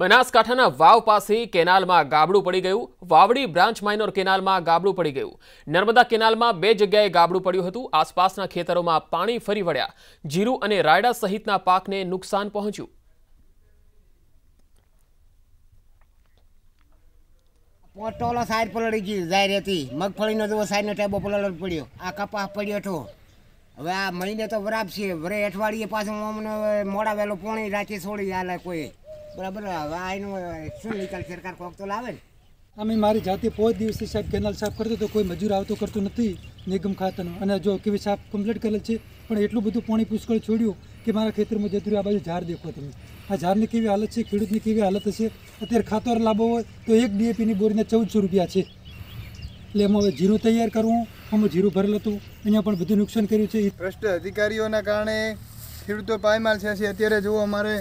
બનાસકાંઠાના વાવ પાસે કેનાલમાં ગાબડું પડી ગયું વાવડી બ્રાન્ચ માઇનોર કેનાલમાં ગાબડું પડી ગયું નર્મદા કેનાલમાં બે જગ્યાએ ગાબડું પડ્યું હતું આસપાસના ખેતરોમાં પાણી ફરી વળ્યા જીરું અને રાયડા સહિતના પાકને નુકસાન પહોંચ્યું પોટોલો સાઈડ પલળી ગઈ જાહેર હતી મગફળીનો જેવો સાઈડનો ટેબો પલળ પડ્યો આ કપાસ પડ્યો હતો હવે આ મહિને તો વરાપ છે વરે અઠવાડિયે પાછું અમને મોડા વહેલો પોણી રાતે છોડી હાલે કોઈ બરાબર હવે આનો શું નિકાલ સરકાર કોક તો લાવે ને અમે મારી જાતે પાંચ દિવસથી સાહેબ કેનાલ સાફ કરતો તો કોઈ મજૂર આવતો કરતો નથી નિગમ ખાતાનું અને જો કેવી સાફ કમ્પ્લીટ કરેલ છે પણ એટલું બધું પાણી પુષ્કળ છોડ્યું કે મારા ખેતરમાં જતું આ બાજુ ઝાડ દેખો તમે આ ઝાડની કેવી હાલત છે ખેડૂતની કેવી હાલત હશે અત્યારે ખાતર લાવવો હોય તો એક ડીએપીની બોરીને ચૌદસો રૂપિયા છે એટલે એમાં હવે જીરું તૈયાર કરવું આમાં જીરું ભરેલ હતું અહીંયા પણ બધું નુકસાન કર્યું છે ભ્રષ્ટ અધિકારીઓના કારણે ખેડૂતો પાયમાલ છે અત્યારે જોવો અમારે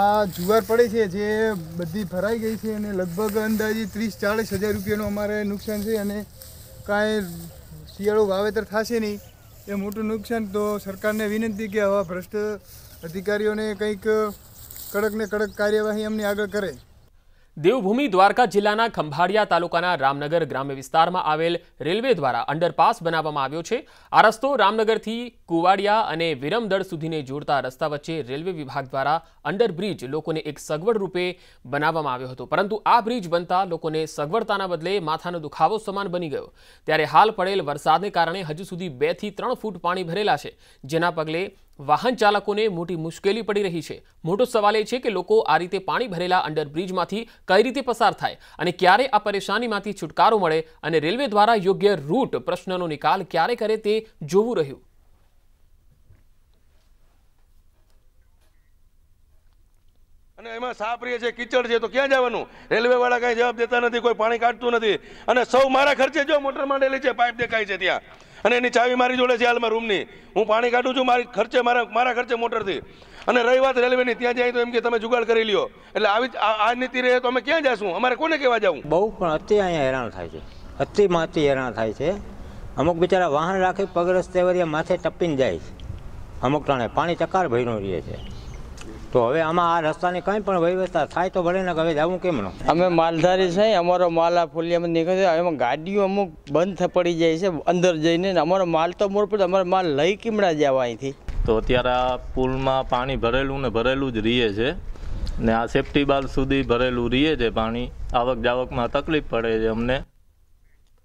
આ જુવાર પડે છે જે બધી ભરાઈ ગઈ છે અને લગભગ અંદાજે ત્રીસ ચાલીસ હજાર રૂપિયાનું અમારે નુકસાન છે અને કાંઈ શિયાળો વાવેતર થશે નહીં એ મોટું નુકસાન તો સરકારને વિનંતી કે આવા ભ્રષ્ટ અધિકારીઓને કંઈક કડક ને કડક કાર્યવાહી એમની આગળ કરે દેવભૂમિ દ્વારકા જિલ્લાના ખંભાળિયા તાલુકાના રામનગર ગ્રામ્ય વિસ્તારમાં આવેલ રેલવે દ્વારા અંડરપાસ બનાવવામાં આવ્યો છે આ રસ્તો રામનગરથી કુવાડિયા અને વિરમદળ સુધીને જોડતા રસ્તા વચ્ચે રેલવે વિભાગ દ્વારા અંડરબ્રિજ લોકોને એક સગવડ રૂપે બનાવવામાં આવ્યો હતો પરંતુ આ બ્રિજ બનતા લોકોને સગવડતાના બદલે માથાનો દુખાવો સમાન બની ગયો ત્યારે હાલ પડેલ વરસાદને કારણે હજુ સુધી બેથી ત્રણ ફૂટ પાણી ભરેલા છે જેના પગલે વાહન ચાલકોને મોટી મુશ્કેલી પડી રહી છે મોટો સવાલ એ છે કે લોકો આ રીતે પાણી ભરેલા અંડરબ્રિજમાંથી કઈ રીતે પસાર થાય અને ક્યારે આ પરેશાનીમાંથી છુટકારો મળે અને રેલવે દ્વારા યોગ્ય રૂટ પ્રશ્નનો નિકાલ ક્યારે કરે તે જોવું રહ્યું અને એમાં સાપરીએ છે કિચડ છે તો ક્યાં જવાનું રેલવે વાળા કઈ જવાબ દેતા નથી કોઈ પાણી કાઢતું નથી અને સૌ મારા ખર્ચે જો મોટર માંડેલી છે પાઇપ દેખાય છે ત્યાં અને એની ચાવી મારી જોડે છે હાલમાં રૂમની હું પાણી કાઢું છું મારી ખર્ચે મારા મારા ખર્ચે મોટરથી અને રહી વાત રેલવેની ત્યાં જાય તો એમ કે તમે જુગાડ કરી લ્યો એટલે આવી આ નીતિ રહે તો અમે ક્યાં જશું અમારે કોને કહેવા જવું બહુ પણ અતિ અહીંયા હેરાન થાય છે અતિમાં અતિ હેરાન થાય છે અમુક બિચારા વાહન રાખી પગ રસ્તે માથે ટપીને જાય છે અમુક ટાણે પાણી ચકાર ભર્યું રહે છે તો હવે આમાં આ રસ્તાની કંઈ પણ વ્યવસ્થા થાય તો ભલે ને હવે જવું કેમ નો અમે માલધારી છે અમારો માલ આ ફુલિયામાં નીકળે છે એમાં ગાડીઓ અમુક બંધ પડી જાય છે અંદર જઈને અમારો માલ તો મોર પડે અમારો માલ લઈ કેમડા જવા અહીંથી તો અત્યારે આ પુલમાં પાણી ભરેલું ને ભરેલું જ રહીએ છે ને આ સેફટી બાલ સુધી ભરેલું રહીએ છે પાણી આવક જાવકમાં તકલીફ પડે છે અમને